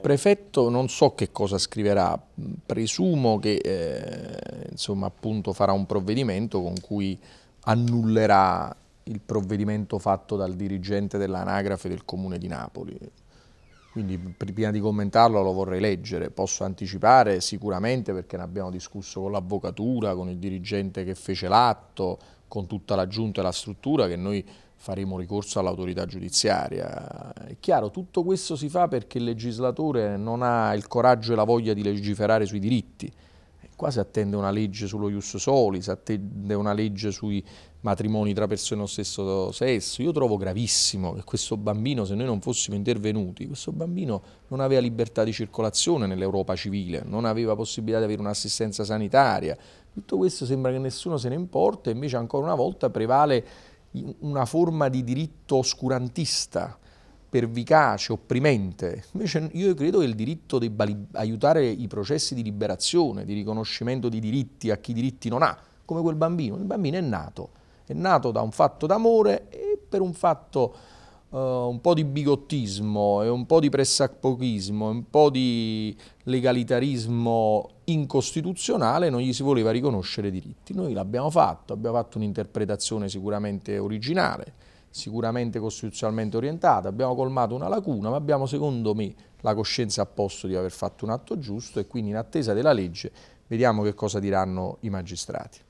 prefetto non so che cosa scriverà, presumo che eh, insomma, appunto farà un provvedimento con cui annullerà il provvedimento fatto dal dirigente dell'anagrafe del comune di Napoli. Quindi prima di commentarlo lo vorrei leggere, posso anticipare sicuramente perché ne abbiamo discusso con l'avvocatura, con il dirigente che fece l'atto, con tutta la giunta e la struttura che noi faremo ricorso all'autorità giudiziaria. È chiaro, tutto questo si fa perché il legislatore non ha il coraggio e la voglia di legiferare sui diritti. Qua si attende una legge sullo ius soli, si attende una legge sui matrimoni tra persone dello stesso sesso. Io trovo gravissimo che questo bambino, se noi non fossimo intervenuti, questo bambino non aveva libertà di circolazione nell'Europa civile, non aveva possibilità di avere un'assistenza sanitaria. Tutto questo sembra che nessuno se ne importa, invece ancora una volta prevale una forma di diritto oscurantista, pervicace, opprimente. Invece io credo che il diritto debba aiutare i processi di liberazione, di riconoscimento di diritti a chi diritti non ha, come quel bambino. Il bambino è nato, è nato da un fatto d'amore e per un fatto uh, un po' di bigottismo e un po' di pressapochismo, un po' di legalitarismo incostituzionale, non gli si voleva riconoscere diritti. Noi l'abbiamo fatto, abbiamo fatto un'interpretazione sicuramente originale, sicuramente costituzionalmente orientata, abbiamo colmato una lacuna, ma abbiamo secondo me la coscienza a posto di aver fatto un atto giusto e quindi in attesa della legge vediamo che cosa diranno i magistrati.